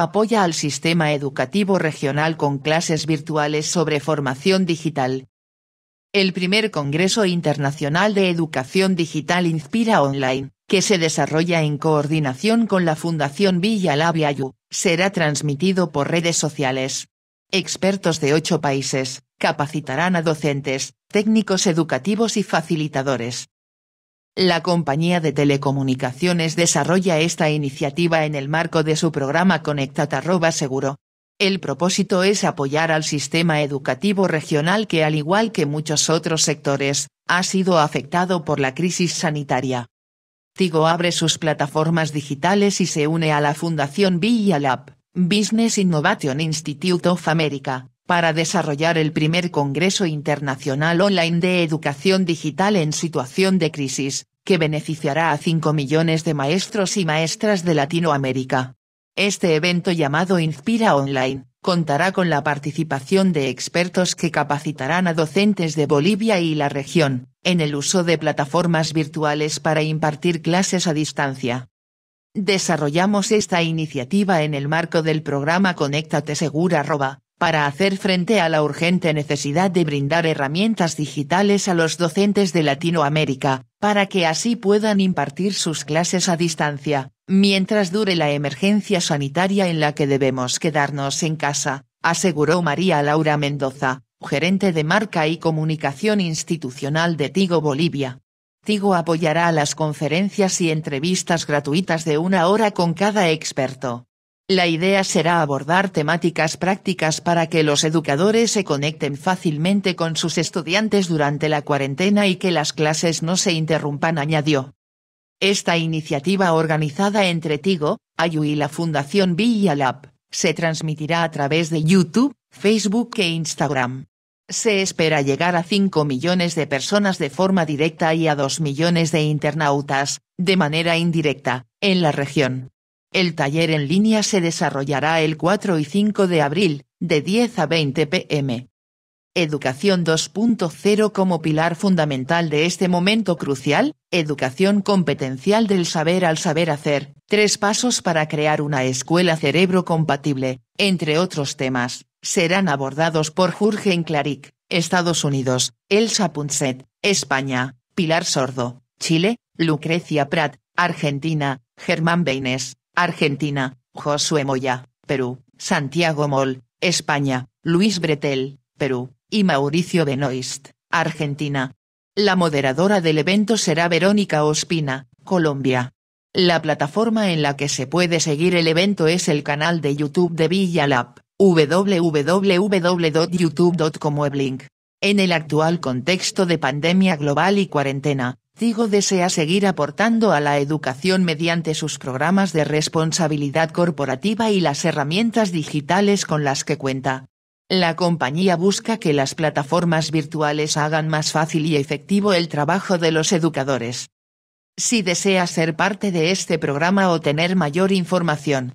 apoya al sistema educativo regional con clases virtuales sobre formación digital. El primer Congreso Internacional de Educación Digital Inspira Online, que se desarrolla en coordinación con la Fundación Villa Labiayu, será transmitido por redes sociales. Expertos de ocho países capacitarán a docentes, técnicos educativos y facilitadores. La compañía de telecomunicaciones desarrolla esta iniciativa en el marco de su programa Conectat arroba seguro. El propósito es apoyar al sistema educativo regional que, al igual que muchos otros sectores, ha sido afectado por la crisis sanitaria. Tigo abre sus plataformas digitales y se une a la Fundación Villalab, Business Innovation Institute of America, para desarrollar el primer Congreso Internacional Online de Educación Digital en situación de crisis, que beneficiará a 5 millones de maestros y maestras de Latinoamérica. Este evento llamado Inspira Online, contará con la participación de expertos que capacitarán a docentes de Bolivia y la región, en el uso de plataformas virtuales para impartir clases a distancia. Desarrollamos esta iniciativa en el marco del programa Conéctate Segura para hacer frente a la urgente necesidad de brindar herramientas digitales a los docentes de Latinoamérica, para que así puedan impartir sus clases a distancia, mientras dure la emergencia sanitaria en la que debemos quedarnos en casa, aseguró María Laura Mendoza, gerente de marca y comunicación institucional de Tigo Bolivia. Tigo apoyará las conferencias y entrevistas gratuitas de una hora con cada experto, la idea será abordar temáticas prácticas para que los educadores se conecten fácilmente con sus estudiantes durante la cuarentena y que las clases no se interrumpan, añadió. Esta iniciativa organizada entre Tigo, Ayu y la Fundación Villa Lab, se transmitirá a través de YouTube, Facebook e Instagram. Se espera llegar a 5 millones de personas de forma directa y a 2 millones de internautas, de manera indirecta, en la región. El taller en línea se desarrollará el 4 y 5 de abril, de 10 a 20 pm. Educación 2.0 como pilar fundamental de este momento crucial, educación competencial del saber al saber hacer, tres pasos para crear una escuela cerebro compatible, entre otros temas, serán abordados por Jorge Claric, Estados Unidos, Elsa Punset, España, Pilar Sordo, Chile, Lucrecia Prat, Argentina, Germán Beines, Argentina, Josué Moya, Perú, Santiago Mol, España, Luis Bretel, Perú, y Mauricio Benoist, Argentina. La moderadora del evento será Verónica Ospina, Colombia. La plataforma en la que se puede seguir el evento es el canal de YouTube de Villalab, www.youtube.com En el actual contexto de pandemia global y cuarentena, Digo desea seguir aportando a la educación mediante sus programas de responsabilidad corporativa y las herramientas digitales con las que cuenta. La compañía busca que las plataformas virtuales hagan más fácil y efectivo el trabajo de los educadores. Si desea ser parte de este programa o tener mayor información,